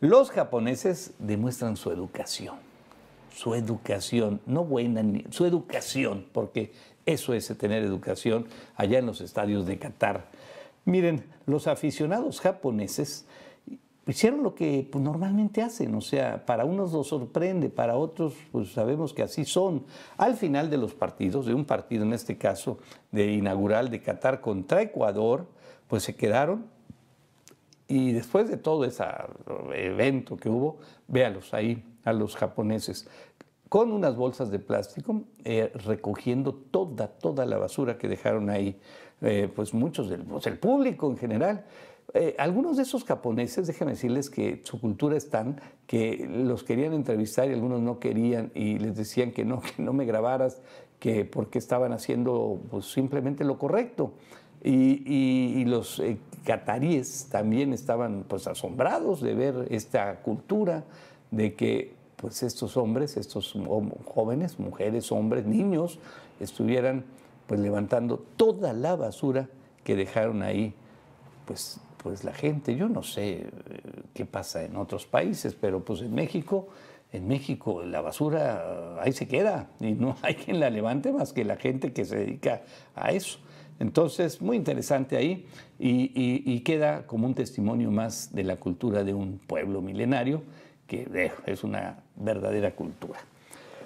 Los japoneses demuestran su educación, su educación, no buena, su educación, porque eso es tener educación allá en los estadios de Qatar. Miren, los aficionados japoneses hicieron lo que pues, normalmente hacen, o sea, para unos los sorprende, para otros pues sabemos que así son. Al final de los partidos, de un partido en este caso de inaugural de Qatar contra Ecuador, pues se quedaron y después de todo ese evento que hubo, véalos ahí, a los japoneses, con unas bolsas de plástico, eh, recogiendo toda, toda la basura que dejaron ahí, eh, pues muchos del pues el público en general. Eh, algunos de esos japoneses, déjenme decirles que su cultura es tan que los querían entrevistar y algunos no querían y les decían que no, no me grabaras, que porque estaban haciendo pues, simplemente lo correcto. Y, los eh, cataríes también estaban pues, asombrados de ver esta cultura, de que pues, estos hombres, estos jóvenes, mujeres, hombres, niños, estuvieran pues, levantando toda la basura que dejaron ahí pues, pues la gente. Yo no sé eh, qué pasa en otros países, pero pues en México en México la basura ahí se queda y no hay quien la levante más que la gente que se dedica a eso. Entonces, muy interesante ahí y, queda como un testimonio más de la cultura de un pueblo milenario, que es una verdadera cultura.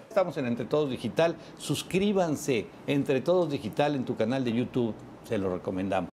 Estamos en Entre Todos Digital, suscríbanse Entre Todos Digital en tu canal de YouTube, se lo recomendamos.